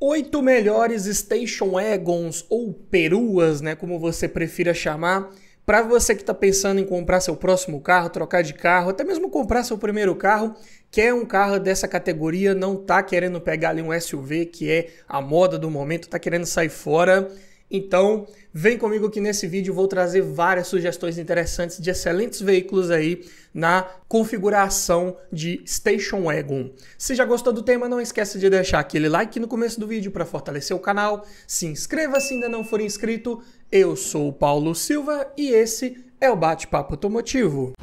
Oito melhores Station Wagons ou peruas, né, como você prefira chamar, para você que está pensando em comprar seu próximo carro, trocar de carro, até mesmo comprar seu primeiro carro, quer é um carro dessa categoria, não tá querendo pegar ali um SUV que é a moda do momento, tá querendo sair fora. Então, Vem comigo que nesse vídeo vou trazer várias sugestões interessantes de excelentes veículos aí na configuração de Station Wagon. Se já gostou do tema, não esqueça de deixar aquele like no começo do vídeo para fortalecer o canal. Se inscreva se ainda não for inscrito. Eu sou o Paulo Silva e esse é o Bate-Papo Automotivo.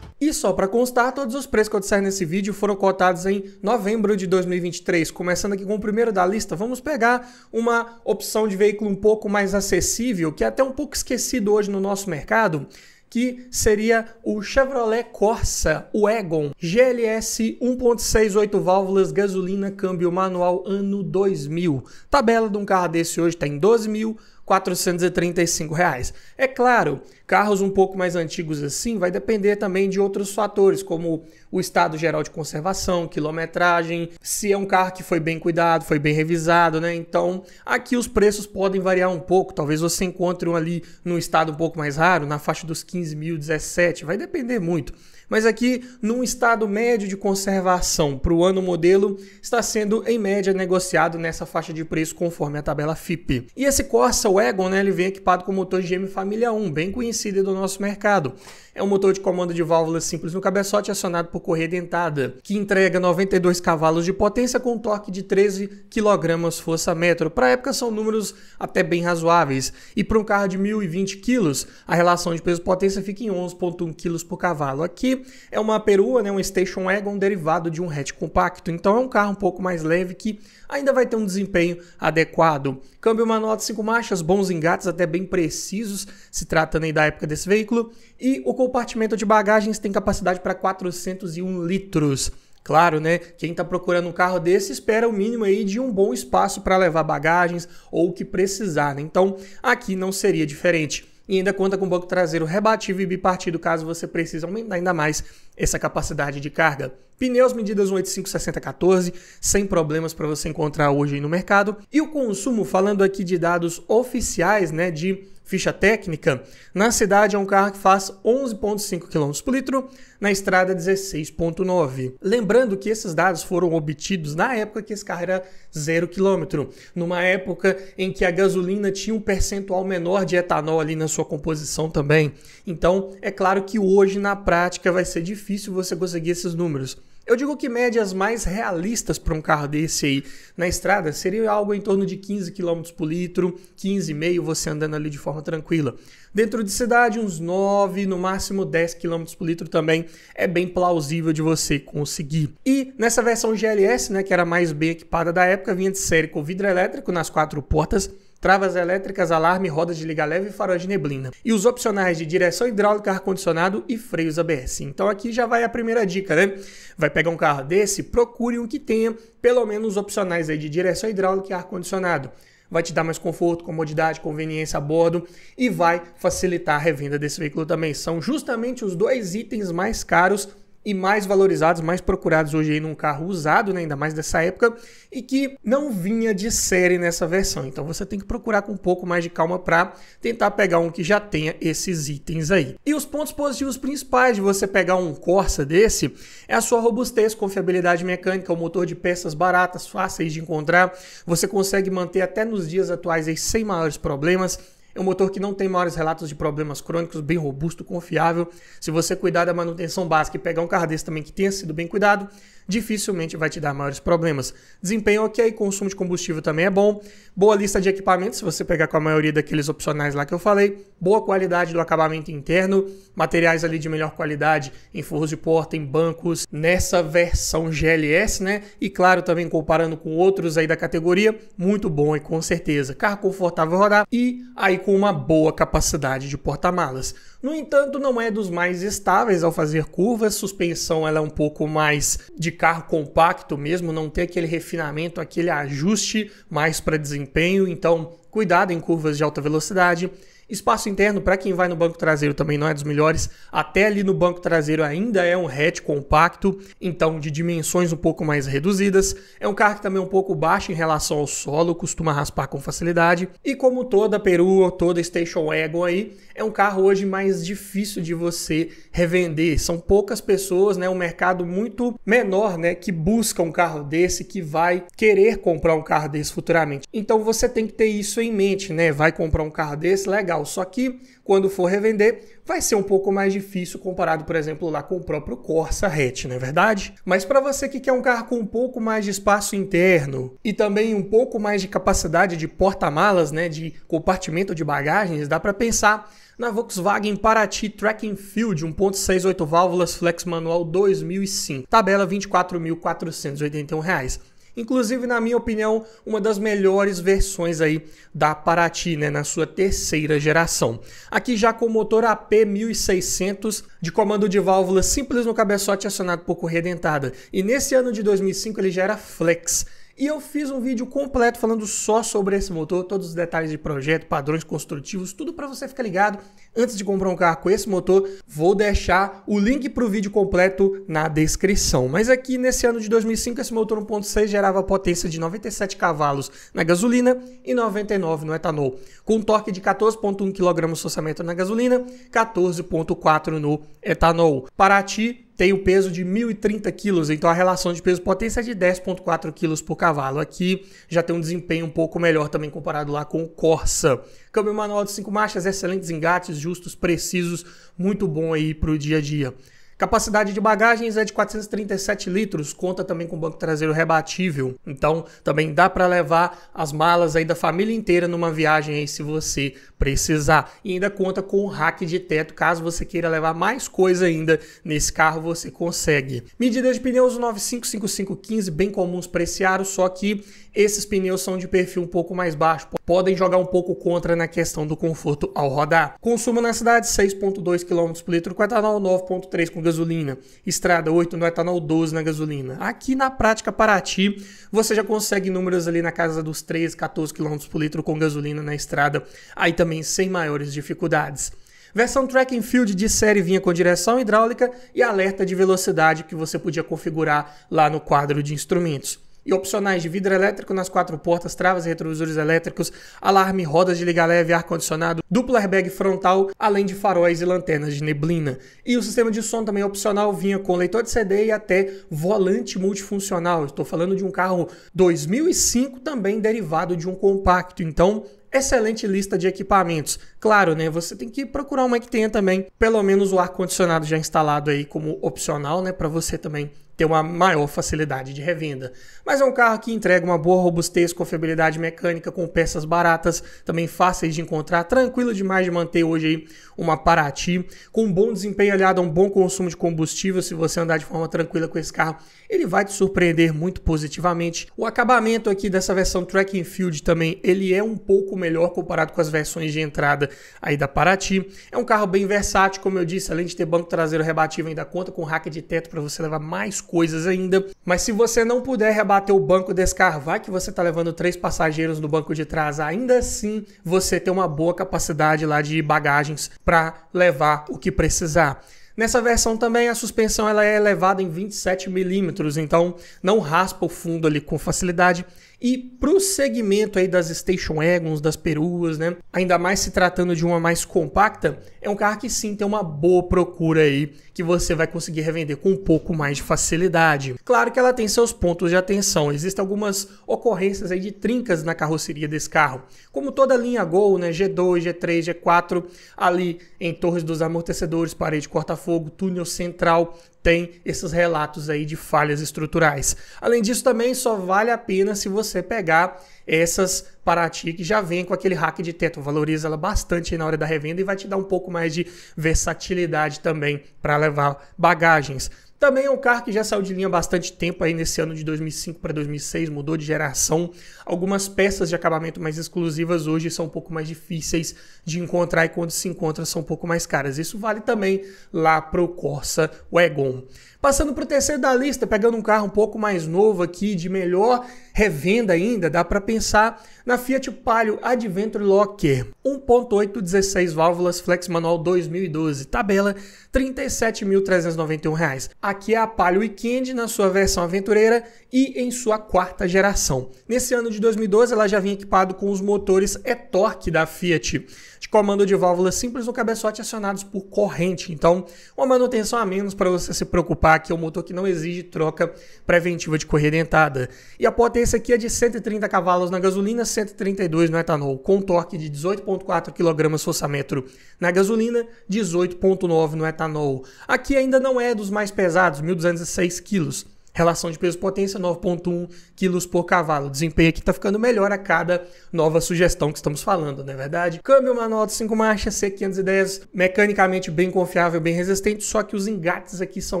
E só para constar, todos os preços que eu disser nesse vídeo foram cotados em novembro de 2023. Começando aqui com o primeiro da lista, vamos pegar uma opção de veículo um pouco mais acessível, que é até um pouco esquecido hoje no nosso mercado, que seria o Chevrolet Corsa, o Egon GLS 1.68 válvulas, gasolina, câmbio manual, ano 2000. Tabela de um carro desse hoje está em 12 mil, 435 reais. É claro, carros um pouco mais antigos assim vai depender também de outros fatores, como o estado geral de conservação, quilometragem, se é um carro que foi bem cuidado, foi bem revisado, né? Então, aqui os preços podem variar um pouco. Talvez você encontre um ali num estado um pouco mais raro, na faixa dos 15 mil, 17, vai depender muito. Mas aqui, num estado médio de conservação para o ano modelo, está sendo em média negociado nessa faixa de preço conforme a tabela FIP. E esse Corsa Wagon, né, ele vem equipado com motor GM Família 1, bem conhecido do nosso mercado. É um motor de comando de válvulas simples no cabeçote acionado por corredentada dentada, que entrega 92 cavalos de potência com um torque de 13 kg força-metro. Para a época são números até bem razoáveis. E para um carro de 1020 kg, a relação de peso-potência fica em 11.1 kg por cavalo. Aqui é uma perua, né, um station wagon derivado de um hatch compacto. Então é um carro um pouco mais leve que ainda vai ter um desempenho adequado. Câmbio manual de 5 marchas, bons engates até bem precisos, se tratando aí da época desse veículo. E o compartimento de bagagens tem capacidade para 401 litros. Claro, né? Quem está procurando um carro desse espera o mínimo aí de um bom espaço para levar bagagens ou o que precisar, né? Então, aqui não seria diferente. E ainda conta com banco traseiro rebatível e bipartido caso você precise aumentar ainda mais essa capacidade de carga. Pneus medidas 185-60-14, sem problemas para você encontrar hoje no mercado. E o consumo, falando aqui de dados oficiais, né, de ficha técnica, na cidade é um carro que faz 11,5 km por litro, na estrada 16,9. Lembrando que esses dados foram obtidos na época que esse carro era zero quilômetro numa época em que a gasolina tinha um percentual menor de etanol ali na sua composição também. Então, é claro que hoje na prática vai ser difícil difícil você conseguir esses números. Eu digo que médias mais realistas para um carro desse aí na estrada seria algo em torno de 15 km por litro, 15,5 você andando ali de forma tranquila. Dentro de cidade, uns 9, no máximo 10 km por litro também é bem plausível de você conseguir. E nessa versão GLS, né, que era mais bem equipada da época, vinha de série com vidro elétrico nas quatro portas travas elétricas, alarme, rodas de liga leve e faróis de neblina. E os opcionais de direção hidráulica, ar-condicionado e freios ABS. Então aqui já vai a primeira dica, né? Vai pegar um carro desse, procure um que tenha pelo menos opcionais aí de direção hidráulica e ar-condicionado vai te dar mais conforto, comodidade, conveniência a bordo e vai facilitar a revenda desse veículo também. São justamente os dois itens mais caros e mais valorizados, mais procurados hoje em um carro usado, né, ainda mais dessa época, e que não vinha de série nessa versão. Então você tem que procurar com um pouco mais de calma para tentar pegar um que já tenha esses itens aí. E os pontos positivos principais de você pegar um Corsa desse é a sua robustez, confiabilidade mecânica, o motor de peças baratas, fáceis de encontrar, você consegue manter até nos dias atuais aí sem maiores problemas é um motor que não tem maiores relatos de problemas crônicos, bem robusto, confiável. Se você cuidar da manutenção básica e pegar um carro desse também que tenha sido bem cuidado, dificilmente vai te dar maiores problemas. Desempenho ok, consumo de combustível também é bom, boa lista de equipamentos, se você pegar com a maioria daqueles opcionais lá que eu falei, boa qualidade do acabamento interno, materiais ali de melhor qualidade em forros de porta, em bancos, nessa versão GLS, né? E claro, também comparando com outros aí da categoria, muito bom e com certeza. Carro confortável rodar e aí com uma boa capacidade de porta-malas. No entanto, não é dos mais estáveis ao fazer curvas, suspensão ela é um pouco mais de carro compacto mesmo, não tem aquele refinamento, aquele ajuste mais para desempenho, então cuidado em curvas de alta velocidade. Espaço interno para quem vai no banco traseiro também não é dos melhores. Até ali no banco traseiro ainda é um hatch compacto, então de dimensões um pouco mais reduzidas. É um carro que também é um pouco baixo em relação ao solo, costuma raspar com facilidade. E como toda Peru, toda Station Wagon aí, é um carro hoje mais difícil de você revender. São poucas pessoas, né, um mercado muito menor, né, que busca um carro desse, que vai querer comprar um carro desse futuramente. Então você tem que ter isso em mente, né? Vai comprar um carro desse, legal. Só que quando for revender, vai ser um pouco mais difícil comparado, por exemplo, lá com o próprio Corsa hatch, não é verdade? Mas para você que quer um carro com um pouco mais de espaço interno e também um pouco mais de capacidade de porta-malas, né, de compartimento de bagagens, dá para pensar na Volkswagen Paraty Track Field 1.68 válvulas flex manual 2005, tabela R$ 24.481. Inclusive, na minha opinião, uma das melhores versões aí da Paraty, né, na sua terceira geração. Aqui já com motor AP1600 de comando de válvula simples no cabeçote acionado por correia dentada. E nesse ano de 2005 ele já era flex e eu fiz um vídeo completo falando só sobre esse motor, todos os detalhes de projeto, padrões construtivos, tudo para você ficar ligado antes de comprar um carro com esse motor. Vou deixar o link para o vídeo completo na descrição. Mas aqui nesse ano de 2005 esse motor 1.6 gerava potência de 97 cavalos na gasolina e 99 no etanol, com torque de 14.1 kg orçamento na gasolina, 14.4 no etanol. Paraty tem o peso de 1.030 quilos, então a relação de peso-potência é de 10,4 quilos por cavalo. Aqui já tem um desempenho um pouco melhor também comparado lá com o Corsa. Câmbio manual de 5 marchas, excelentes engates, justos, precisos, muito bom aí para o dia a dia. Capacidade de bagagens é de 437 litros, conta também com banco traseiro rebatível. Então, também dá para levar as malas aí da família inteira numa viagem aí se você precisar. E ainda conta com o rack de teto, caso você queira levar mais coisa ainda nesse carro, você consegue. Medidas de pneus 955515 bem comuns para esse aro, só que esses pneus são de perfil um pouco mais baixo, podem jogar um pouco contra na questão do conforto ao rodar. Consumo na cidade 6.2 km por litro com etanol, 9.3 com gasolina. Estrada 8 no etanol, 12 na gasolina. Aqui na prática Paraty, você já consegue números ali na casa dos 13, 14 km por litro com gasolina na estrada, aí também sem maiores dificuldades. Versão track and field de série vinha com direção hidráulica e alerta de velocidade que você podia configurar lá no quadro de instrumentos e opcionais de vidro elétrico nas quatro portas, travas e retrovisores elétricos, alarme, rodas de liga leve, ar-condicionado, duplo airbag frontal, além de faróis e lanternas de neblina. E o sistema de som também é opcional vinha com leitor de CD e até volante multifuncional. Estou falando de um carro 2005 também derivado de um compacto, então excelente lista de equipamentos. Claro, né? Você tem que procurar uma que tenha também pelo menos o ar condicionado já instalado aí como opcional, né, para você também ter uma maior facilidade de revenda. Mas é um carro que entrega uma boa robustez, confiabilidade mecânica, com peças baratas, também fáceis de encontrar, tranquilo demais de manter hoje aí uma Paraty, com um bom desempenho aliado a um bom consumo de combustível, se você andar de forma tranquila com esse carro, ele vai te surpreender muito positivamente. O acabamento aqui dessa versão Track and Field também, ele é um pouco melhor comparado com as versões de entrada aí da Paraty. É um carro bem versátil, como eu disse, além de ter banco traseiro rebativo, ainda conta com rack de teto para você levar mais coisas ainda. Mas se você não puder rebater o banco desse carro, vai que você está levando três passageiros no banco de trás, ainda assim você tem uma boa capacidade lá de bagagens para levar o que precisar. Nessa versão também a suspensão ela é elevada em 27 milímetros, então não raspa o fundo ali com facilidade e para o segmento aí das Station Wagons, das peruas, né? Ainda mais se tratando de uma mais compacta, é um carro que sim tem uma boa procura aí, que você vai conseguir revender com um pouco mais de facilidade. Claro que ela tem seus pontos de atenção. Existem algumas ocorrências aí de trincas na carroceria desse carro. Como toda linha Gol, né? G2, G3, G4, ali em torres dos amortecedores, parede corta-fogo, túnel central, tem esses relatos aí de falhas estruturais. Além disso, também só vale a pena se você pegar essas Paraty que já vem com aquele hack de teto, valoriza ela bastante na hora da revenda e vai te dar um pouco mais de versatilidade também para levar bagagens. Também é um carro que já saiu de linha há bastante tempo aí nesse ano de 2005 para 2006, mudou de geração. Algumas peças de acabamento mais exclusivas hoje são um pouco mais difíceis de encontrar e quando se encontra são um pouco mais caras. Isso vale também lá para o Corsa Wagon. Passando para o terceiro da lista, pegando um carro um pouco mais novo aqui, de melhor revenda ainda, dá para pensar na Fiat Palio Adventure Locker 1.8 16 válvulas flex manual 2012, tabela R$ 37.391. Aqui é a Palio Weekend na sua versão aventureira e em sua quarta geração. Nesse ano de 2012, ela já vinha equipado com os motores e-torque da Fiat de comando de válvulas simples no cabeçote acionados por corrente. Então, uma manutenção a menos para você se preocupar que é um motor que não exige troca preventiva de correia dentada. E a potência aqui é de 130 cavalos na gasolina, 132 no etanol, com torque de 18.4 kg metro na gasolina, 18.9 no etanol. Aqui ainda não é dos mais pesados, 1206 kg Relação de peso-potência 9.1 kg por cavalo. desempenho aqui está ficando melhor a cada nova sugestão que estamos falando, não é verdade? Câmbio manual de 5 marchas, C510, mecanicamente bem confiável, bem resistente, só que os engates aqui são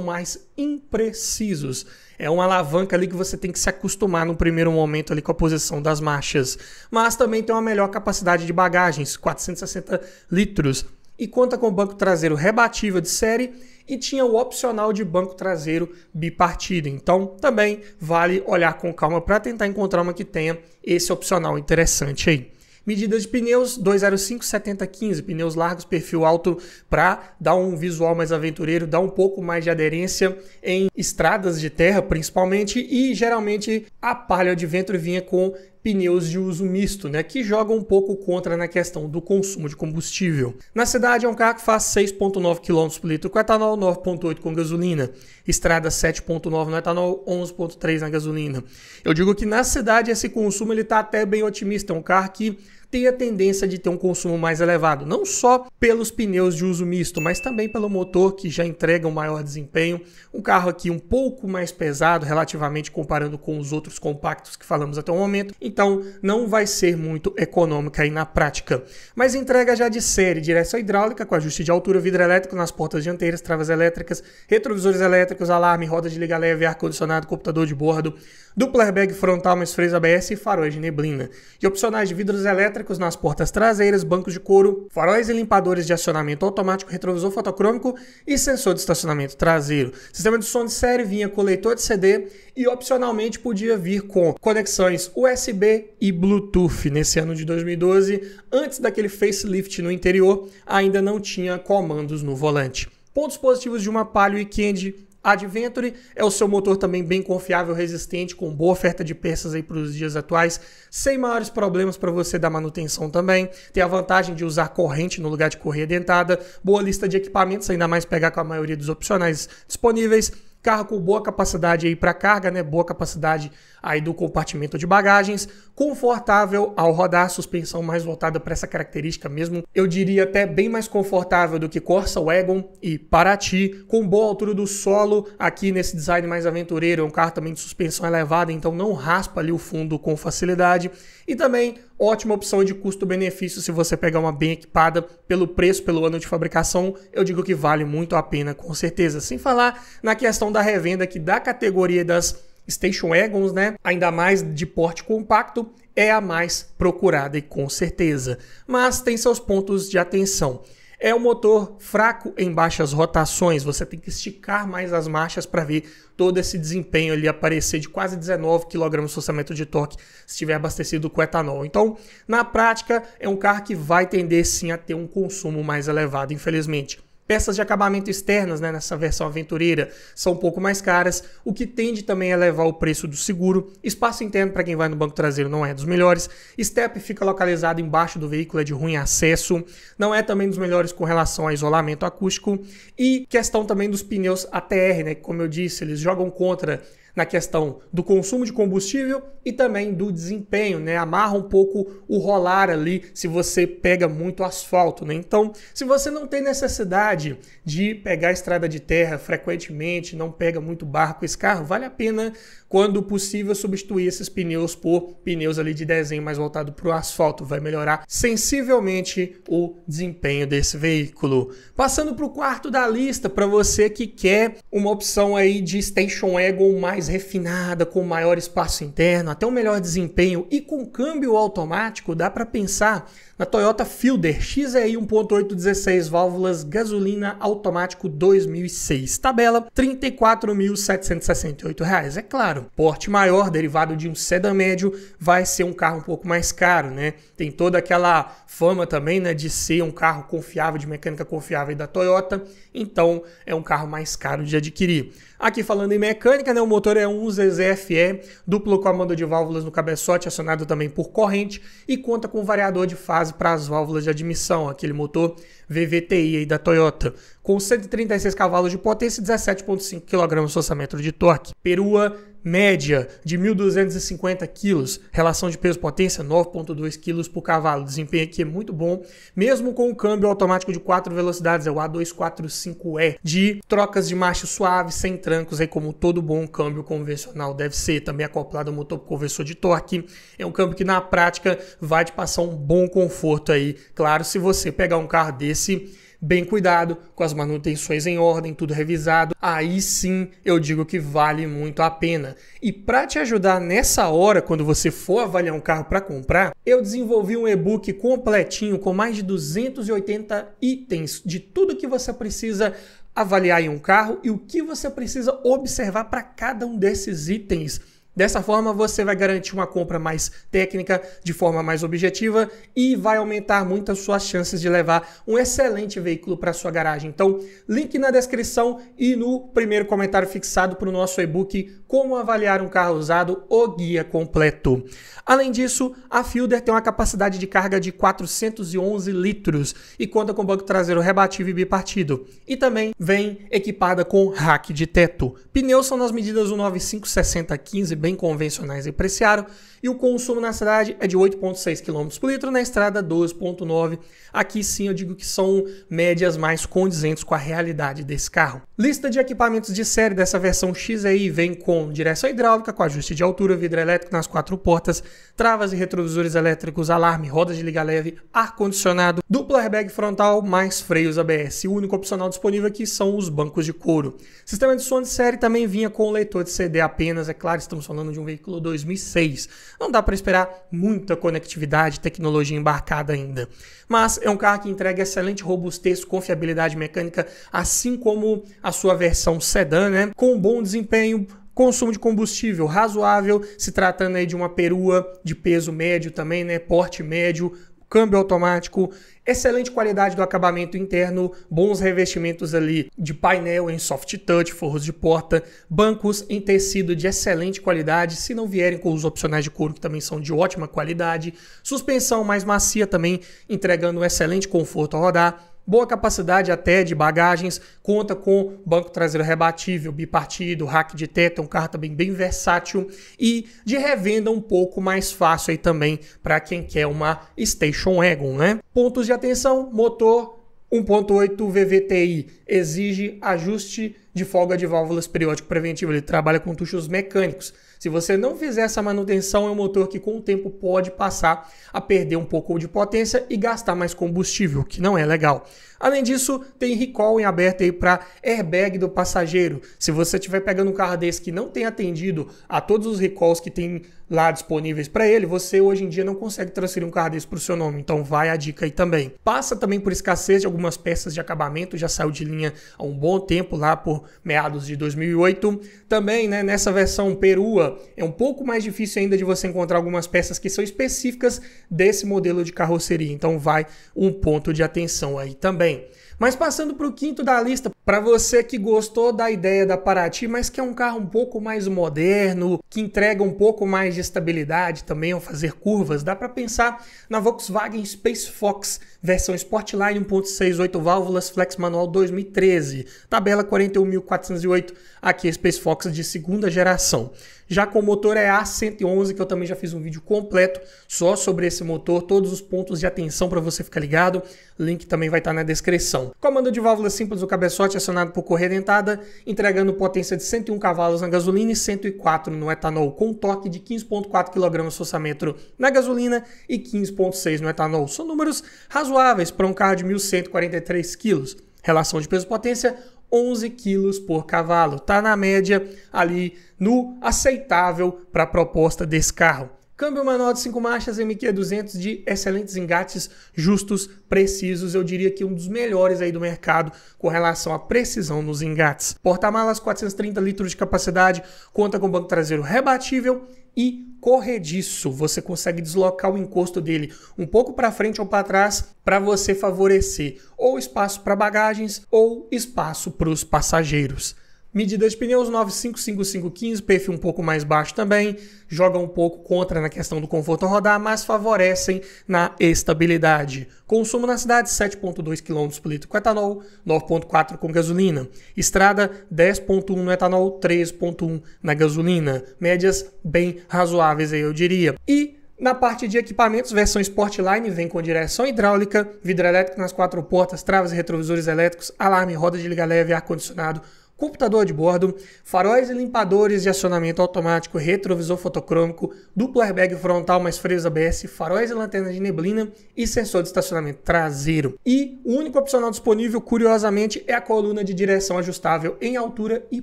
mais imprecisos. É uma alavanca ali que você tem que se acostumar no primeiro momento ali com a posição das marchas. Mas também tem uma melhor capacidade de bagagens, 460 litros. E conta com banco traseiro rebatível de série e tinha o opcional de banco traseiro bipartido. Então, também vale olhar com calma para tentar encontrar uma que tenha esse opcional interessante aí. Medidas de pneus 205 70 15, pneus largos, perfil alto para dar um visual mais aventureiro, dar um pouco mais de aderência em estradas de terra, principalmente, e geralmente a palha de vento vinha com pneus de uso misto, né, que joga um pouco contra na questão do consumo de combustível. Na cidade é um carro que faz 6.9 km por litro com etanol, 9.8 com gasolina, estrada 7.9 no etanol, 11.3 na gasolina. Eu digo que na cidade esse consumo ele está até bem otimista, é um carro que ter a tendência de ter um consumo mais elevado, não só pelos pneus de uso misto, mas também pelo motor que já entrega um maior desempenho. Um carro aqui um pouco mais pesado relativamente comparando com os outros compactos que falamos até o momento, então não vai ser muito econômica aí na prática. Mas entrega já de série, direção hidráulica com ajuste de altura, vidro elétrico nas portas dianteiras, travas elétricas, retrovisores elétricos, alarme, rodas de liga leve, ar-condicionado, computador de bordo, duplo airbag frontal, mais freios ABS e faróis de neblina. E opcionais de vidros elétricos nas portas traseiras, bancos de couro, faróis e limpadores de acionamento automático, retrovisor fotocrômico e sensor de estacionamento traseiro. Sistema de som de série vinha coletor de CD e opcionalmente podia vir com conexões USB e Bluetooth. Nesse ano de 2012, antes daquele facelift no interior, ainda não tinha comandos no volante. Pontos positivos de uma Palio e Candy Adventure é o seu motor também bem confiável, resistente, com boa oferta de peças aí para os dias atuais, sem maiores problemas para você dar manutenção também. Tem a vantagem de usar corrente no lugar de correia dentada, boa lista de equipamentos, ainda mais pegar com a maioria dos opcionais disponíveis. Carro com boa capacidade aí para carga, né? Boa capacidade aí do compartimento de bagagens, confortável ao rodar, suspensão mais voltada para essa característica mesmo. Eu diria até bem mais confortável do que Corsa Wagon e Paraty, com boa altura do solo aqui nesse design mais aventureiro, é um carro também de suspensão elevada, então não raspa ali o fundo com facilidade. E também ótima opção de custo-benefício se você pegar uma bem equipada pelo preço, pelo ano de fabricação, eu digo que vale muito a pena com certeza. Sem falar na questão da revenda que da categoria das Station Wagons, né? Ainda mais de porte compacto, é a mais procurada e com certeza, mas tem seus pontos de atenção. É um motor fraco em baixas rotações, você tem que esticar mais as marchas para ver todo esse desempenho ali aparecer de quase 19 kg de forçamento de torque se estiver abastecido com etanol. Então, na prática, é um carro que vai tender sim a ter um consumo mais elevado, infelizmente. Peças de acabamento externas né, nessa versão aventureira são um pouco mais caras, o que tende também a elevar o preço do seguro. Espaço interno para quem vai no banco traseiro não é dos melhores. Step fica localizado embaixo do veículo, é de ruim acesso. Não é também dos melhores com relação a isolamento acústico. E questão também dos pneus ATR, né? Como eu disse, eles jogam contra na questão do consumo de combustível e também do desempenho, né? Amarra um pouco o rolar ali se você pega muito asfalto, né? Então, se você não tem necessidade de pegar estrada de terra frequentemente, não pega muito barco, esse carro, vale a pena quando possível, substituir esses pneus por pneus ali de desenho mais voltado para o asfalto. Vai melhorar sensivelmente o desempenho desse veículo. Passando para o quarto da lista, para você que quer uma opção aí de Station Wagon mais refinada, com maior espaço interno, até um melhor desempenho e com câmbio automático, dá para pensar na Toyota Fielder XEI 1.816 válvulas gasolina automático 2006, tabela R$ 34.768. É claro, porte maior, derivado de um sedã médio, vai ser um carro um pouco mais caro, né? Tem toda aquela fama também, né, de ser um carro confiável, de mecânica confiável da Toyota, então é um carro mais caro de adquirir. Aqui falando em mecânica, né, o motor é um ZZFE, duplo comando de válvulas no cabeçote, acionado também por corrente, e conta com variador de fase para as válvulas de admissão, aquele motor VVTI da Toyota com 136 cavalos de potência e 17,5 kg/Nm de torque. Perua média de 1.250 kg, relação de peso-potência 9.2 kg por cavalo, desempenho aqui é muito bom, mesmo com o câmbio automático de 4 velocidades, é o A245E, de trocas de marcha suaves, sem trancos, aí como todo bom câmbio convencional deve ser, também acoplado ao motor conversor de torque, é um câmbio que na prática vai te passar um bom conforto aí, claro, se você pegar um carro desse bem cuidado, com as manutenções em ordem, tudo revisado, aí sim eu digo que vale muito a pena. E para te ajudar nessa hora, quando você for avaliar um carro para comprar, eu desenvolvi um e-book completinho com mais de 280 itens de tudo que você precisa avaliar em um carro e o que você precisa observar para cada um desses itens Dessa forma, você vai garantir uma compra mais técnica, de forma mais objetiva e vai aumentar muito as suas chances de levar um excelente veículo para sua garagem. Então, link na descrição e no primeiro comentário fixado para o nosso e-book Como Avaliar um Carro Usado, o guia completo. Além disso, a Fielder tem uma capacidade de carga de 411 litros e conta com banco traseiro rebatível e bipartido. E também vem equipada com rack de teto. Pneus são nas medidas 195 60 15 bem convencionais depreciaram e o consumo na cidade é de 8,6 km por litro, na estrada 2,9. Aqui sim eu digo que são médias mais condizentes com a realidade desse carro. Lista de equipamentos de série dessa versão XEI vem com direção hidráulica, com ajuste de altura, vidro elétrico nas quatro portas, travas e retrovisores elétricos, alarme, rodas de liga leve, ar-condicionado, duplo airbag frontal, mais freios ABS. O único opcional disponível aqui são os bancos de couro. Sistema de som de série também vinha com leitor de CD apenas, é claro, estamos falando falando de um veículo 2006. Não dá para esperar muita conectividade, tecnologia embarcada ainda. Mas é um carro que entrega excelente robustez, confiabilidade mecânica, assim como a sua versão sedã, né? Com bom desempenho, consumo de combustível razoável, se tratando aí de uma perua de peso médio também, né, porte médio, câmbio automático, excelente qualidade do acabamento interno, bons revestimentos ali de painel em soft touch, forros de porta, bancos em tecido de excelente qualidade, se não vierem com os opcionais de couro que também são de ótima qualidade, suspensão mais macia também, entregando um excelente conforto ao rodar boa capacidade até de bagagens, conta com banco traseiro rebatível, bipartido, rack de teto, é um carro também bem versátil e de revenda um pouco mais fácil aí também para quem quer uma Station Wagon, né? Pontos de atenção, motor 1.8 VVTi exige ajuste de folga de válvulas periódico preventivo, ele trabalha com tuchos mecânicos. Se você não fizer essa manutenção, é um motor que com o tempo pode passar a perder um pouco de potência e gastar mais combustível, que não é legal. Além disso, tem recall em aberto aí para airbag do passageiro. Se você estiver pegando um carro desse que não tem atendido a todos os recalls que tem lá disponíveis para ele, você hoje em dia não consegue transferir um carro desse para o seu nome. Então vai a dica aí também. Passa também por escassez de algumas peças de acabamento, já saiu de linha há um bom tempo, lá por meados de 2008. Também né, nessa versão perua é um pouco mais difícil ainda de você encontrar algumas peças que são específicas desse modelo de carroceria. Então vai um ponto de atenção aí também. Mas passando para o quinto da lista, para você que gostou da ideia da Paraty, mas que é um carro um pouco mais moderno, que entrega um pouco mais mais de estabilidade também ao fazer curvas. Dá para pensar na Volkswagen Space Fox, versão Sportline 1.68 válvulas flex manual 2013, tabela 41408, aqui Space Fox de segunda geração. Já com o motor é EA111, que eu também já fiz um vídeo completo só sobre esse motor, todos os pontos de atenção para você ficar ligado, link também vai estar tá na descrição. Comando de válvula simples, do cabeçote acionado por correia dentada, entregando potência de 101 cavalos na gasolina e 104 no etanol, com torque de 15.4 kg forçamento na gasolina e 15.6 no etanol. São números razoáveis para um carro de 1.143 kg. Relação de peso-potência 11 quilos por cavalo. Está na média ali no aceitável para a proposta desse carro. Câmbio manual de 5 marchas MQ200 de excelentes engates justos, precisos, eu diria que um dos melhores aí do mercado com relação à precisão nos engates. Porta-malas 430 litros de capacidade, conta com banco traseiro rebatível e corrediço. disso, você consegue deslocar o encosto dele um pouco para frente ou para trás para você favorecer ou espaço para bagagens ou espaço para os passageiros. Medida de pneus 955515 perfil um pouco mais baixo também, joga um pouco contra na questão do conforto ao rodar, mas favorecem na estabilidade. Consumo na cidade 7.2 km por litro com etanol, 9.4 com gasolina. Estrada 10.1 no etanol, 3.1 na gasolina. Médias bem razoáveis aí eu diria. E na parte de equipamentos, versão Sportline vem com direção hidráulica, vidro elétrico nas quatro portas, travas e retrovisores elétricos, alarme, roda de liga leve, ar-condicionado, computador de bordo, faróis e limpadores de acionamento automático, retrovisor fotocrômico, duplo airbag frontal mais freios ABS, faróis e lanternas de neblina e sensor de estacionamento traseiro. E o único opcional disponível, curiosamente, é a coluna de direção ajustável em altura e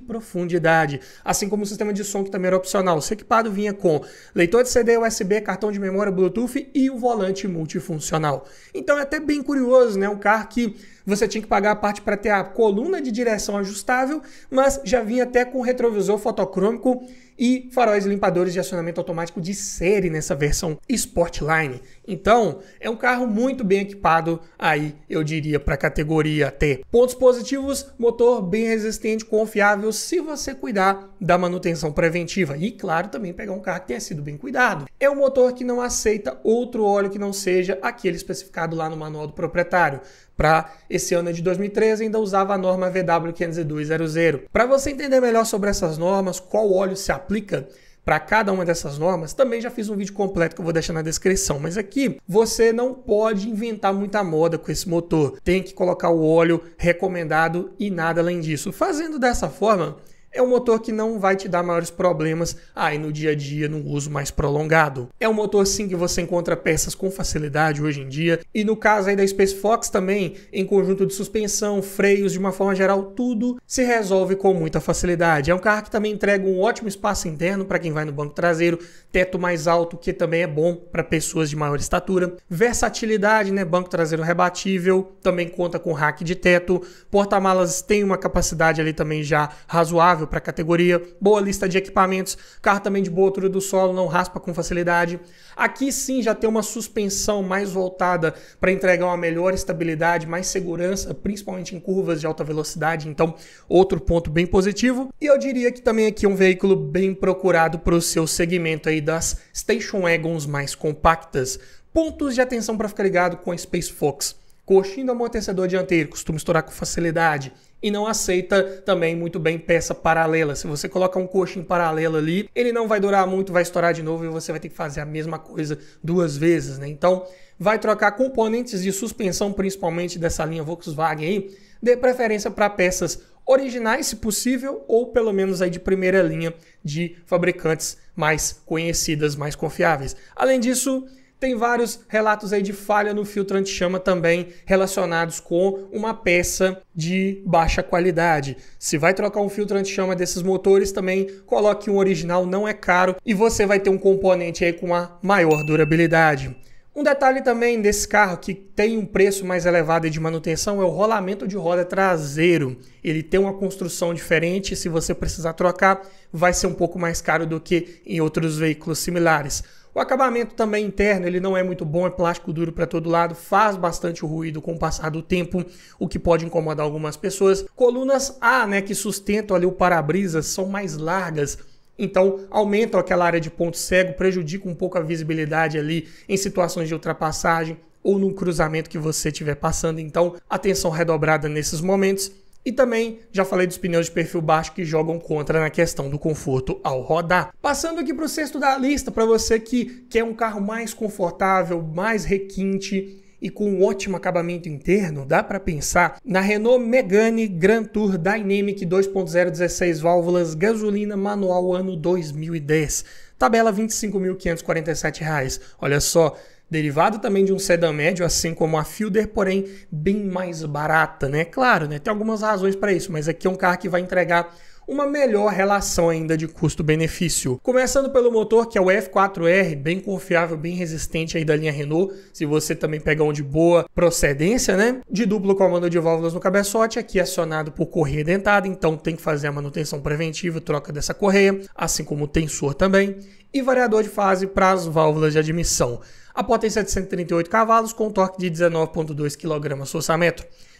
profundidade, assim como o sistema de som que também era opcional. O equipado vinha com leitor de CD USB, cartão de memória Bluetooth e o volante multifuncional. Então é até bem curioso, né? Um carro que você tinha que pagar a parte para ter a coluna de direção ajustável mas já vinha até com retrovisor fotocrômico e faróis limpadores de acionamento automático de série nessa versão Sportline. Então, é um carro muito bem equipado aí, eu diria, para a categoria T. Pontos positivos, motor bem resistente, confiável, se você cuidar da manutenção preventiva. E, claro, também pegar um carro que tenha sido bem cuidado. É um motor que não aceita outro óleo que não seja aquele especificado lá no manual do proprietário. Para esse ano de 2013, ainda usava a norma VW 50200. Para você entender melhor sobre essas normas, qual óleo se aplica, para cada uma dessas normas, também já fiz um vídeo completo que eu vou deixar na descrição. Mas aqui você não pode inventar muita moda com esse motor. Tem que colocar o óleo recomendado e nada além disso. Fazendo dessa forma, é um motor que não vai te dar maiores problemas aí ah, no dia a dia, num uso mais prolongado. É um motor sim que você encontra peças com facilidade hoje em dia. E no caso aí da Space Fox também, em conjunto de suspensão, freios, de uma forma geral, tudo se resolve com muita facilidade. É um carro que também entrega um ótimo espaço interno para quem vai no banco traseiro, teto mais alto, que também é bom para pessoas de maior estatura. Versatilidade, né? Banco traseiro rebatível, também conta com rack de teto. Porta-malas tem uma capacidade ali também já razoável para a categoria, boa lista de equipamentos, carro também de boa altura do solo, não raspa com facilidade. Aqui sim já tem uma suspensão mais voltada para entregar uma melhor estabilidade, mais segurança, principalmente em curvas de alta velocidade, então outro ponto bem positivo. E eu diria que também aqui é um veículo bem procurado para o seu segmento aí das station wagons mais compactas. Pontos de atenção para ficar ligado com a Space Fox coxinho do amortecedor dianteiro costuma estourar com facilidade e não aceita também muito bem peça paralela. Se você coloca um coxinho paralelo ali, ele não vai durar muito, vai estourar de novo e você vai ter que fazer a mesma coisa duas vezes, né? Então, vai trocar componentes de suspensão, principalmente dessa linha Volkswagen aí, dê preferência para peças originais, se possível, ou pelo menos aí de primeira linha de fabricantes mais conhecidas, mais confiáveis. Além disso, tem vários relatos aí de falha no filtro anti-chama também relacionados com uma peça de baixa qualidade. Se vai trocar um filtro anti-chama desses motores também, coloque um original, não é caro e você vai ter um componente aí com uma maior durabilidade. Um detalhe também desse carro que tem um preço mais elevado de manutenção é o rolamento de roda traseiro. Ele tem uma construção diferente, se você precisar trocar, vai ser um pouco mais caro do que em outros veículos similares. O acabamento também interno, ele não é muito bom, é plástico duro para todo lado, faz bastante ruído com o passar do tempo, o que pode incomodar algumas pessoas. Colunas A, né, que sustentam ali o para-brisa, são mais largas, então aumentam aquela área de ponto cego, prejudica um pouco a visibilidade ali em situações de ultrapassagem ou num cruzamento que você estiver passando. Então, atenção redobrada nesses momentos. E também já falei dos pneus de perfil baixo que jogam contra na questão do conforto ao rodar. Passando aqui para o sexto da lista, para você que quer um carro mais confortável, mais requinte e com um ótimo acabamento interno, dá para pensar na Renault Megane Grand Tour Dynamic 2.0 16 válvulas gasolina manual ano 2010. Tabela R$ 25.547. Olha só, derivado também de um sedã médio, assim como a Fielder, porém bem mais barata, né? Claro, né? Tem algumas razões para isso, mas aqui é um carro que vai entregar uma melhor relação ainda de custo-benefício. Começando pelo motor, que é o F4R, bem confiável, bem resistente aí da linha Renault, se você também pegar um de boa procedência, né? De duplo comando de válvulas no cabeçote, aqui é acionado por correia dentada, então tem que fazer a manutenção preventiva, troca dessa correia, assim como o tensor também e variador de fase para as válvulas de admissão. A potência é de 138 cavalos com torque de 19.2 kg/m.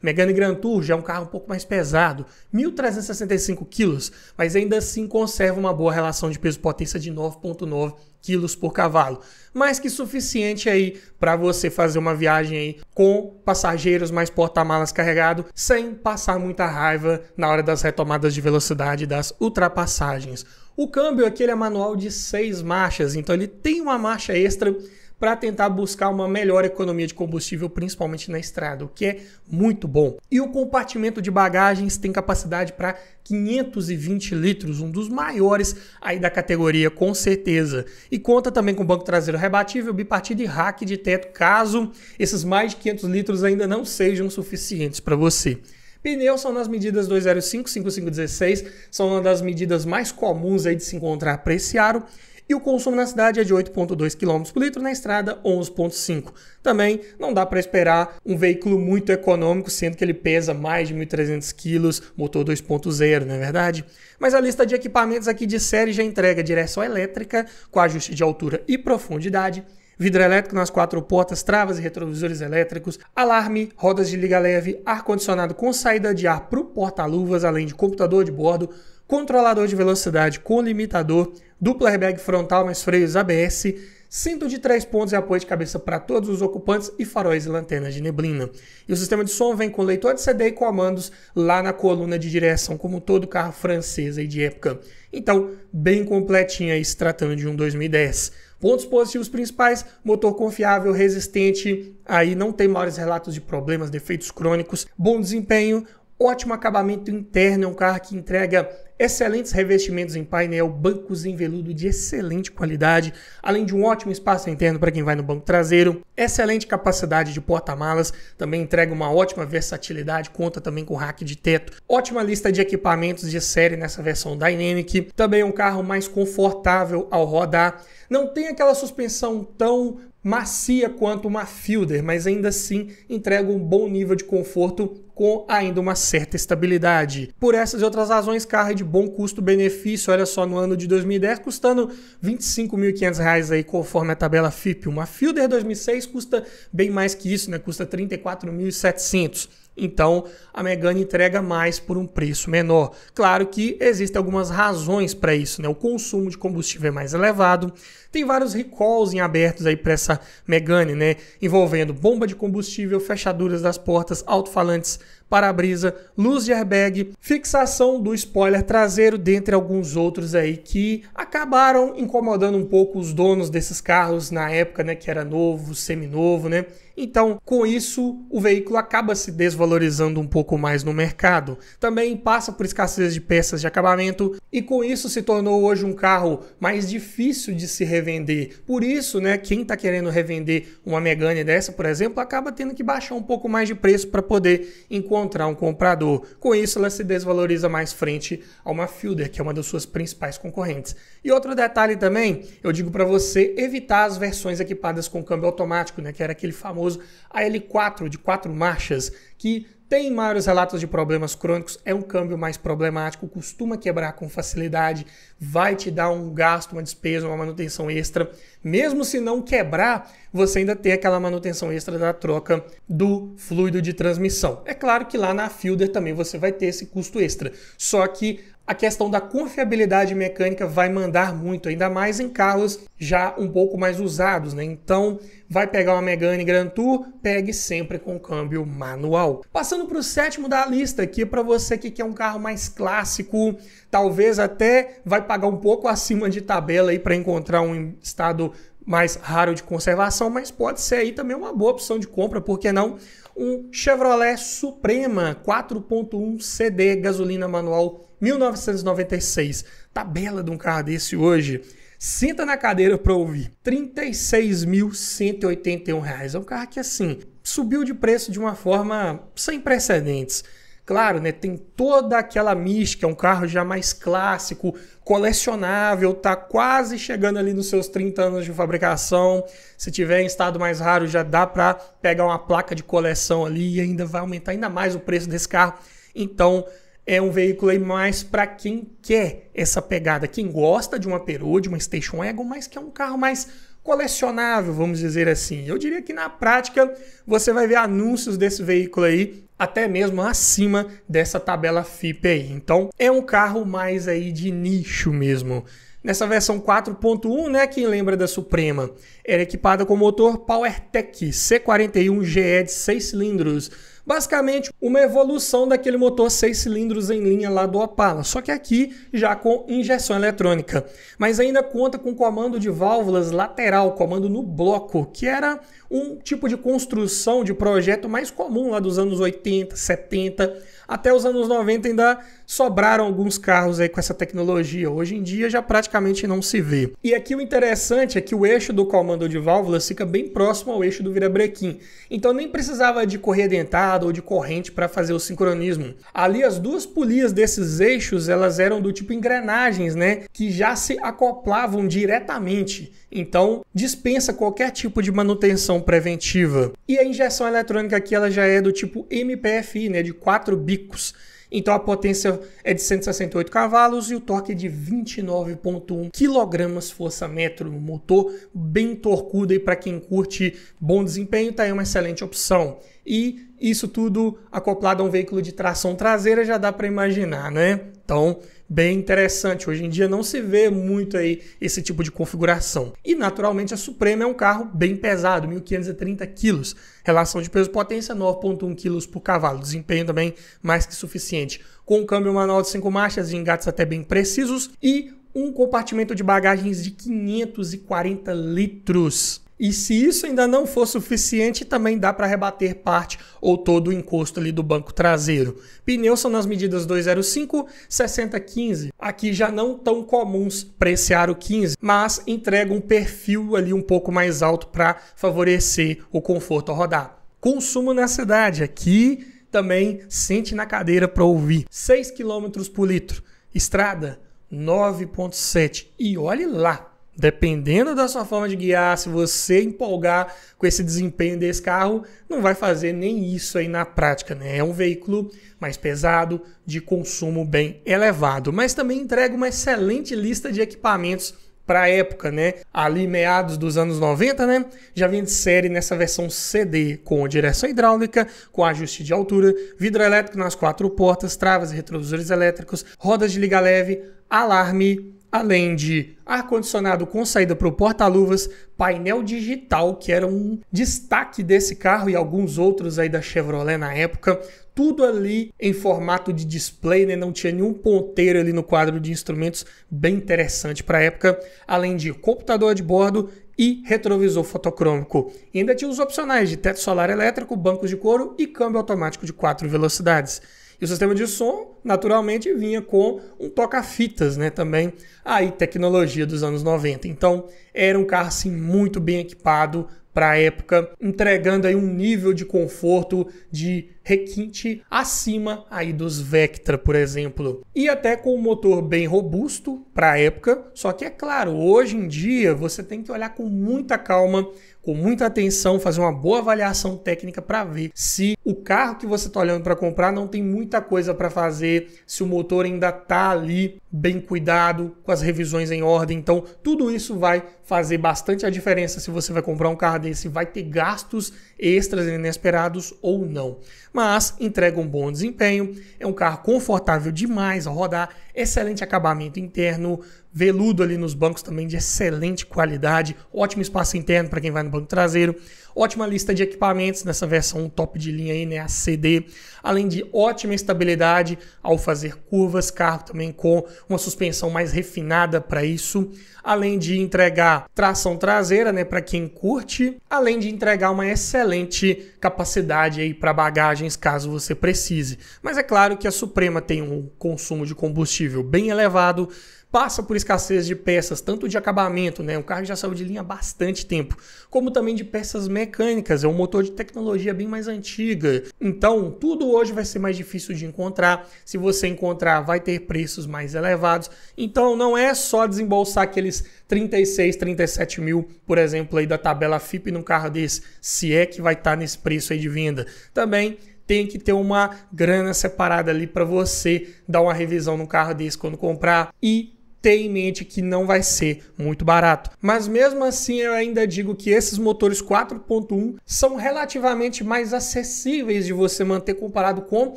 Megane Grand Tour já é um carro um pouco mais pesado, 1.365 kg, mas ainda assim conserva uma boa relação de peso-potência de 9.9 kg por cavalo, mais que suficiente aí para você fazer uma viagem aí com passageiros mais porta-malas carregado, sem passar muita raiva na hora das retomadas de velocidade das ultrapassagens. O câmbio aqui é manual de seis marchas, então ele tem uma marcha extra para tentar buscar uma melhor economia de combustível, principalmente na estrada, o que é muito bom. E o compartimento de bagagens tem capacidade para 520 litros, um dos maiores aí da categoria, com certeza. E conta também com banco traseiro rebatível, bipartida e rack de teto, caso esses mais de 500 litros ainda não sejam suficientes para você. Pneus são nas medidas 205, 5516, são uma das medidas mais comuns aí de se encontrar para esse aro. E o consumo na cidade é de 8,2 km por litro, na estrada 11,5. Também não dá para esperar um veículo muito econômico, sendo que ele pesa mais de 1.300 kg, motor 2.0, não é verdade? Mas a lista de equipamentos aqui de série já entrega direção elétrica, com ajuste de altura e profundidade, vidro elétrico nas quatro portas, travas e retrovisores elétricos, alarme, rodas de liga leve, ar-condicionado com saída de ar para o porta-luvas, além de computador de bordo, controlador de velocidade com limitador, dupla airbag frontal, mais freios ABS, cinto de três pontos e apoio de cabeça para todos os ocupantes e faróis e lanternas de neblina. E o sistema de som vem com leitor de CD e comandos lá na coluna de direção, como todo carro francês e de época. Então, bem completinho aí se tratando de um 2010. Pontos positivos principais: motor confiável, resistente, aí não tem maiores relatos de problemas, defeitos crônicos, bom desempenho, ótimo acabamento interno, é um carro que entrega excelentes revestimentos em painel, bancos em veludo de excelente qualidade, além de um ótimo espaço interno para quem vai no banco traseiro, excelente capacidade de porta-malas, também entrega uma ótima versatilidade, conta também com rack de teto, ótima lista de equipamentos de série nessa versão Dynamic, também é um carro mais confortável ao rodar, não tem aquela suspensão tão macia quanto uma Fielder, mas ainda assim entrega um bom nível de conforto com ainda uma certa estabilidade. Por essas e outras razões, carro é de bom custo-benefício, olha só, no ano de 2010, custando R$ 25.500 aí, conforme a tabela FIP. Uma Fielder 2006 custa bem mais que isso, né? Custa R$ 34.700. Então a Megane entrega mais por um preço menor. Claro que existem algumas razões para isso, né? O consumo de combustível é mais elevado. Tem vários recalls em abertos aí para essa Megane, né? Envolvendo bomba de combustível, fechaduras das portas, alto-falantes, para-brisa, luz de airbag, fixação do spoiler traseiro, dentre alguns outros aí que acabaram incomodando um pouco os donos desses carros na época, né? Que era novo, seminovo, né? Então, com isso, o veículo acaba se desvalorizando um pouco mais no mercado. Também passa por escassez de peças de acabamento, e com isso se tornou hoje um carro mais difícil de se revender. Por isso, né, quem está querendo revender uma Megane dessa, por exemplo, acaba tendo que baixar um pouco mais de preço para poder encontrar um comprador. Com isso, ela se desvaloriza mais frente a uma Fielder, que é uma das suas principais concorrentes. E outro detalhe também, eu digo para você evitar as versões equipadas com câmbio automático, né, que era aquele famoso AL4 de quatro marchas, que tem vários relatos de problemas crônicos, é um câmbio mais problemático, costuma quebrar com facilidade, vai te dar um gasto, uma despesa, uma manutenção extra. Mesmo se não quebrar, você ainda tem aquela manutenção extra da troca do fluido de transmissão. É claro que lá na Fielder também você vai ter esse custo extra, só que a questão da confiabilidade mecânica vai mandar muito, ainda mais em carros já um pouco mais usados, né? Então, vai pegar uma Megane Grand Tour, pegue sempre com câmbio manual. Passando para o sétimo da lista aqui, para você que quer um carro mais clássico, talvez até vai pagar um pouco acima de tabela aí para encontrar um estado mais raro de conservação, mas pode ser aí também uma boa opção de compra, por que não? um Chevrolet Suprema 4.1 CD gasolina manual 1996. Tabela de um carro desse hoje. Senta na cadeira para ouvir. R$ 36.181. É um carro que assim subiu de preço de uma forma sem precedentes. Claro, né, tem toda aquela mística, é um carro já mais clássico, colecionável, tá quase chegando ali nos seus 30 anos de fabricação. Se tiver em estado mais raro, já dá para pegar uma placa de coleção ali e ainda vai aumentar ainda mais o preço desse carro. Então, é um veículo aí mais para quem quer essa pegada, quem gosta de uma Peru, de uma Station Wagon, mas que é um carro mais colecionável, vamos dizer assim. Eu diria que na prática você vai ver anúncios desse veículo aí até mesmo acima dessa tabela FIPE. Aí. Então, é um carro mais aí de nicho mesmo. Nessa versão 4.1, né, quem lembra da Suprema, era equipada com motor PowerTech C41 GE de 6 cilindros, Basicamente, uma evolução daquele motor 6 cilindros em linha lá do Opala, só que aqui já com injeção eletrônica. Mas ainda conta com comando de válvulas lateral, comando no bloco, que era um tipo de construção de projeto mais comum lá dos anos 80, 70 até os anos 90 ainda sobraram alguns carros aí com essa tecnologia. Hoje em dia já praticamente não se vê. E aqui o interessante é que o eixo do comando de válvulas fica bem próximo ao eixo do virabrequim. Então nem precisava de correia dentada ou de corrente para fazer o sincronismo. Ali as duas polias desses eixos, elas eram do tipo engrenagens, né, que já se acoplavam diretamente. Então, dispensa qualquer tipo de manutenção preventiva. E a injeção eletrônica aqui ela já é do tipo MPFI, né, de 4 bicos picos. Então a potência é de 168 cavalos e o torque é de 29.1 metro no motor bem torcudo e para quem curte bom desempenho, tá aí uma excelente opção. E isso tudo acoplado a um veículo de tração traseira já dá para imaginar, né? Então, bem interessante. Hoje em dia não se vê muito aí esse tipo de configuração. E naturalmente a Suprema é um carro bem pesado, 1530 quilos. Relação de peso-potência 9.1 quilos por cavalo. Desempenho também mais que suficiente. Com um câmbio manual de 5 marchas e engates até bem precisos e um compartimento de bagagens de 540 litros. E se isso ainda não for suficiente, também dá para rebater parte ou todo o encosto ali do banco traseiro. Pneus são nas medidas 205, 60, 15. Aqui já não tão comuns para esse aro 15, mas entrega um perfil ali um pouco mais alto para favorecer o conforto ao rodar. Consumo na cidade aqui também sente na cadeira para ouvir. 6 km por litro. Estrada 9.7 e olhe lá Dependendo da sua forma de guiar, se você empolgar com esse desempenho desse carro, não vai fazer nem isso aí na prática, né? É um veículo mais pesado, de consumo bem elevado, mas também entrega uma excelente lista de equipamentos para a época, né? Ali meados dos anos 90, né? Já vinha de série nessa versão CD com direção hidráulica, com ajuste de altura, vidro elétrico nas quatro portas, travas e retrovisores elétricos, rodas de liga leve, alarme, além de ar-condicionado com saída para o porta-luvas, painel digital, que era um destaque desse carro e alguns outros aí da Chevrolet na época, tudo ali em formato de display, né? não tinha nenhum ponteiro ali no quadro de instrumentos, bem interessante para a época, além de computador de bordo e retrovisor fotocrômico. E ainda tinha os opcionais de teto solar elétrico, bancos de couro e câmbio automático de quatro velocidades. E o sistema de som, naturalmente, vinha com um toca-fitas, né? Também aí tecnologia dos anos 90. Então, era um carro assim muito bem equipado para a época, entregando aí um nível de conforto de requinte acima aí dos Vectra, por exemplo, e até com um motor bem robusto para a época. Só que é claro, hoje em dia você tem que olhar com muita calma, com muita atenção, fazer uma boa avaliação técnica para ver se o carro que você está olhando para comprar não tem muita coisa para fazer, se o motor ainda está ali bem cuidado, com as revisões em ordem. Então, tudo isso vai fazer bastante a diferença se você vai comprar um carro desse, vai ter gastos extras inesperados ou não mas entrega um bom desempenho, é um carro confortável demais ao rodar, excelente acabamento interno, Veludo ali nos bancos também de excelente qualidade, ótimo espaço interno para quem vai no banco traseiro, ótima lista de equipamentos nessa versão top de linha aí, né, a CD, além de ótima estabilidade ao fazer curvas, carro também com uma suspensão mais refinada para isso, além de entregar tração traseira, né, para quem curte, além de entregar uma excelente capacidade aí para bagagens caso você precise. Mas é claro que a Suprema tem um consumo de combustível bem elevado, passa por escassez de peças, tanto de acabamento, né? O carro já saiu de linha há bastante tempo, como também de peças mecânicas, é um motor de tecnologia bem mais antiga. Então, tudo hoje vai ser mais difícil de encontrar. Se você encontrar, vai ter preços mais elevados. Então, não é só desembolsar aqueles 36, 37 mil, por exemplo, aí da tabela FIP num carro desse, se é que vai estar tá nesse preço aí de venda. Também tem que ter uma grana separada ali para você dar uma revisão no carro desse quando comprar e ter em mente que não vai ser muito barato. Mas mesmo assim, eu ainda digo que esses motores 4.1 são relativamente mais acessíveis de você manter comparado com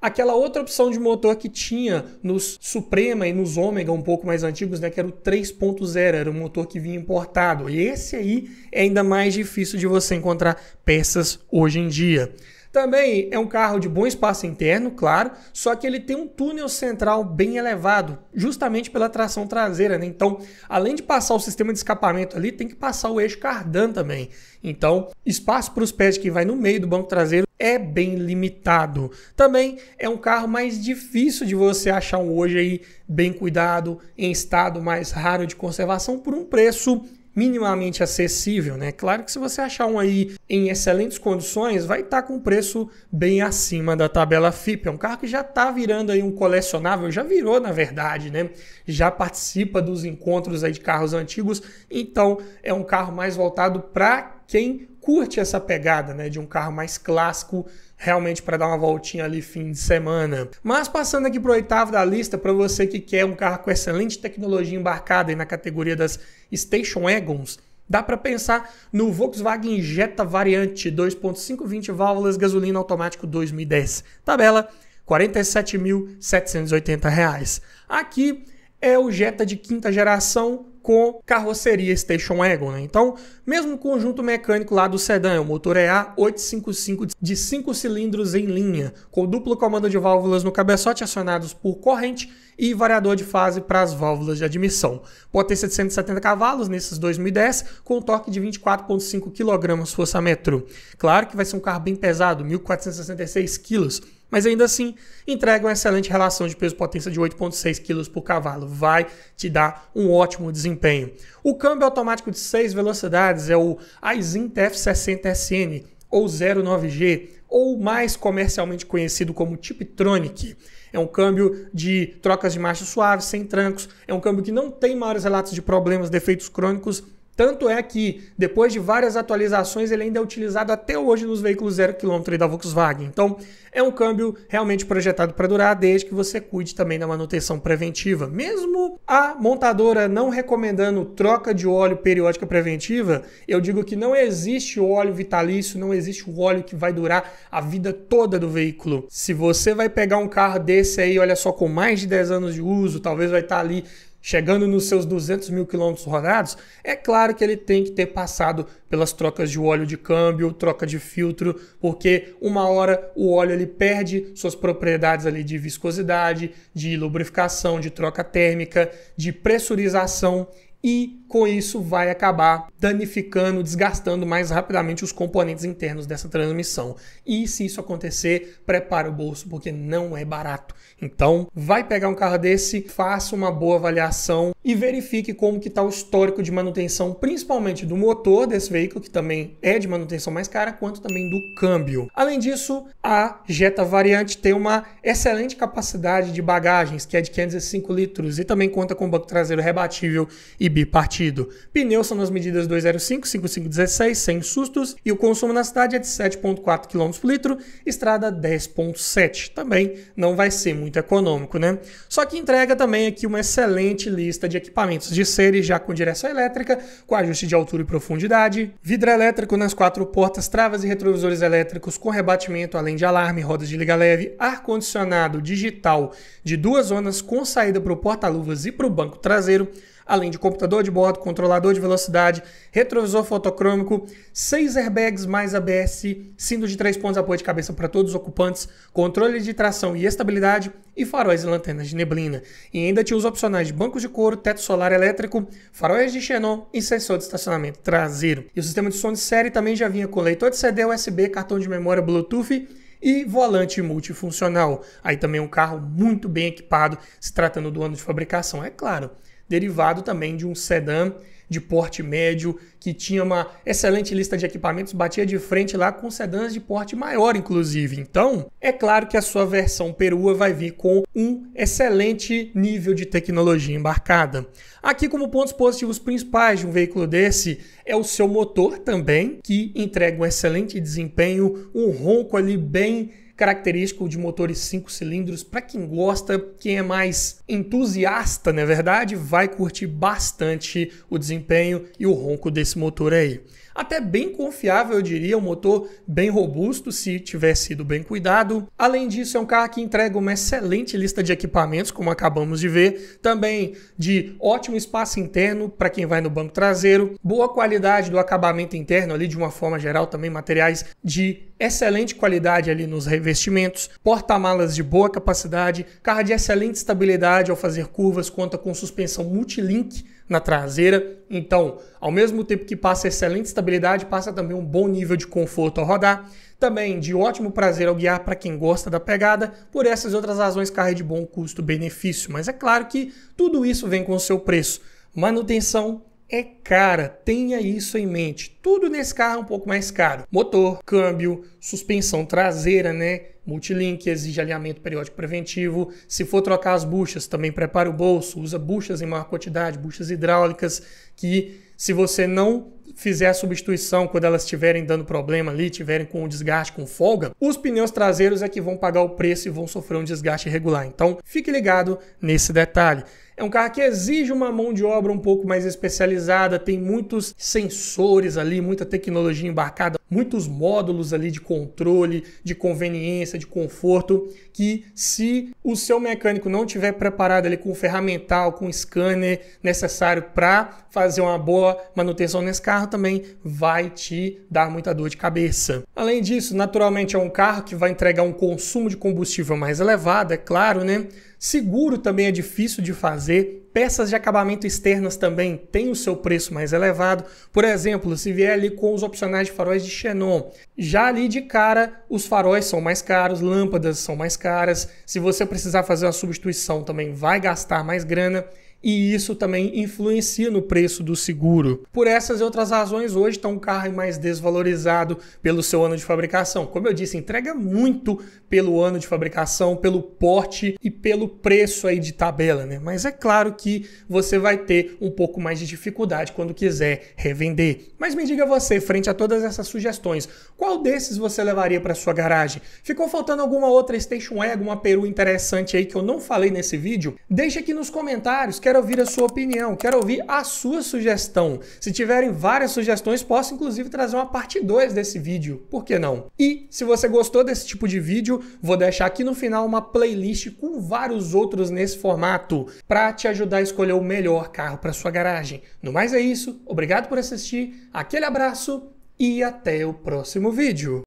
aquela outra opção de motor que tinha nos Suprema e nos Ômega um pouco mais antigos, né, que era o 3.0, era um motor que vinha importado. E esse aí é ainda mais difícil de você encontrar peças hoje em dia. Também é um carro de bom espaço interno, claro, só que ele tem um túnel central bem elevado, justamente pela tração traseira, né? Então, além de passar o sistema de escapamento ali, tem que passar o eixo cardan também. Então, espaço para os pés que vai no meio do banco traseiro é bem limitado. Também é um carro mais difícil de você achar um hoje aí bem cuidado, em estado mais raro de conservação por um preço minimamente acessível, né? Claro que se você achar um aí em excelentes condições, vai estar tá com preço bem acima da tabela FIP. É um carro que já está virando aí um colecionável, já virou na verdade, né? Já participa dos encontros aí de carros antigos, então é um carro mais voltado para quem curte essa pegada, né? De um carro mais clássico realmente para dar uma voltinha ali fim de semana. Mas passando aqui para o oitavo da lista, para você que quer um carro com excelente tecnologia embarcada na categoria das Station Wagons, dá para pensar no Volkswagen Jetta Variante 2.5 20 válvulas gasolina automático 2010. Tabela R$ 47.780. Aqui é o Jetta de quinta geração com carroceria Station Wagon. Né? Então, mesmo conjunto mecânico lá do sedã, o motor é A855 de 5 cilindros em linha, com duplo comando de válvulas no cabeçote acionados por corrente e variador de fase para as válvulas de admissão. Potência de 170 cavalos nesses 2010, com torque de 24,5 kg força metro. Claro que vai ser um carro bem pesado, 1.466 kg mas ainda assim, entrega uma excelente relação de peso-potência de 8,6 kg por cavalo. Vai te dar um ótimo desempenho. O câmbio automático de 6 velocidades é o Aizint F60SN ou 09G, ou mais comercialmente conhecido como Tiptronic. É um câmbio de trocas de marcha suaves, sem trancos. É um câmbio que não tem maiores relatos de problemas, defeitos crônicos tanto é que, depois de várias atualizações, ele ainda é utilizado até hoje nos veículos zero quilômetro da Volkswagen. Então, é um câmbio realmente projetado para durar, desde que você cuide também da manutenção preventiva. Mesmo a montadora não recomendando troca de óleo periódica preventiva, eu digo que não existe óleo vitalício, não existe o óleo que vai durar a vida toda do veículo. Se você vai pegar um carro desse aí, olha só, com mais de 10 anos de uso, talvez vai estar tá ali chegando nos seus 200 mil quilômetros rodados, é claro que ele tem que ter passado pelas trocas de óleo de câmbio, troca de filtro, porque uma hora o óleo ele perde suas propriedades ali de viscosidade, de lubrificação, de troca térmica, de pressurização e com isso vai acabar danificando, desgastando mais rapidamente os componentes internos dessa transmissão. E se isso acontecer, prepare o bolso porque não é barato. Então, vai pegar um carro desse, faça uma boa avaliação e verifique como que está o histórico de manutenção, principalmente do motor desse veículo, que também é de manutenção mais cara, quanto também do câmbio. Além disso, a Jetta Variante tem uma excelente capacidade de bagagens, que é de 505 litros, e também conta com banco traseiro rebatível e bipartido Pneu Pneus são nas medidas 205, 5516, sem sustos, e o consumo na cidade é de 7,4 km por litro, estrada 10,7. Também não vai ser muito econômico, né? Só que entrega também aqui uma excelente lista de equipamentos de série, já com direção elétrica, com ajuste de altura e profundidade, vidro elétrico nas quatro portas, travas e retrovisores elétricos com rebatimento, além de alarme, rodas de liga leve, ar-condicionado digital de duas zonas com saída para o porta-luvas e para o banco traseiro, além de computador de bordo, controlador de velocidade, retrovisor fotocrômico, seis airbags mais ABS, cinto de três pontos de apoio de cabeça para todos os ocupantes, controle de tração e estabilidade e faróis e lanternas de neblina. E ainda tinha os opcionais de bancos de couro, teto solar elétrico, faróis de xenon e sensor de estacionamento traseiro. E o sistema de som de série também já vinha com leitor de CD USB, cartão de memória Bluetooth e volante multifuncional. Aí também um carro muito bem equipado, se tratando do ano de fabricação, é claro derivado também de um sedã de porte médio, que tinha uma excelente lista de equipamentos, batia de frente lá com sedãs de porte maior, inclusive. Então, é claro que a sua versão perua vai vir com um excelente nível de tecnologia embarcada. Aqui, como pontos positivos principais de um veículo desse, é o seu motor também, que entrega um excelente desempenho, um ronco ali bem característico de motores 5 cilindros. Para quem gosta, quem é mais entusiasta, na é verdade, vai curtir bastante o desempenho e o ronco desse motor aí até bem confiável, eu diria, um motor bem robusto se tiver sido bem cuidado. Além disso, é um carro que entrega uma excelente lista de equipamentos, como acabamos de ver, também de ótimo espaço interno para quem vai no banco traseiro, boa qualidade do acabamento interno ali de uma forma geral, também materiais de excelente qualidade ali nos revestimentos, porta-malas de boa capacidade, carro de excelente estabilidade ao fazer curvas, conta com suspensão multilink na traseira. Então, ao mesmo tempo que passa excelente estabilidade, passa também um bom nível de conforto ao rodar. Também de ótimo prazer ao guiar para quem gosta da pegada. Por essas outras razões, carro é de bom custo-benefício. Mas é claro que tudo isso vem com o seu preço. Manutenção, é cara, tenha isso em mente. Tudo nesse carro é um pouco mais caro. Motor, câmbio, suspensão traseira, né? multilink, exige alinhamento periódico preventivo. Se for trocar as buchas, também prepare o bolso, usa buchas em maior quantidade, buchas hidráulicas, que se você não fizer a substituição quando elas estiverem dando problema ali, tiverem com desgaste, com folga, os pneus traseiros é que vão pagar o preço e vão sofrer um desgaste irregular. Então, fique ligado nesse detalhe. É um carro que exige uma mão de obra um pouco mais especializada, tem muitos sensores ali, muita tecnologia embarcada, muitos módulos ali de controle, de conveniência, de conforto que se o seu mecânico não tiver preparado ali com o ferramental, com o scanner necessário para fazer uma boa manutenção nesse carro, também vai te dar muita dor de cabeça. Além disso, naturalmente é um carro que vai entregar um consumo de combustível mais elevado, é claro, né? Seguro também é difícil de fazer, Peças de acabamento externas também têm o seu preço mais elevado. Por exemplo, se vier ali com os opcionais de faróis de xenon, já ali de cara os faróis são mais caros, lâmpadas são mais caras. Se você precisar fazer uma substituição também vai gastar mais grana e isso também influencia no preço do seguro. Por essas e outras razões, hoje está um carro mais desvalorizado pelo seu ano de fabricação. Como eu disse, entrega muito pelo ano de fabricação, pelo porte e pelo preço aí de tabela, né? Mas é claro que você vai ter um pouco mais de dificuldade quando quiser revender. Mas me diga você, frente a todas essas sugestões, qual desses você levaria para sua garagem? Ficou faltando alguma outra Station Wagon, uma peru interessante aí que eu não falei nesse vídeo? Deixa aqui nos comentários Quero ouvir a sua opinião, quero ouvir a sua sugestão. Se tiverem várias sugestões, posso inclusive trazer uma parte 2 desse vídeo, por que não? E se você gostou desse tipo de vídeo, vou deixar aqui no final uma playlist com vários outros nesse formato para te ajudar a escolher o melhor carro para sua garagem. No mais é isso, obrigado por assistir, aquele abraço e até o próximo vídeo.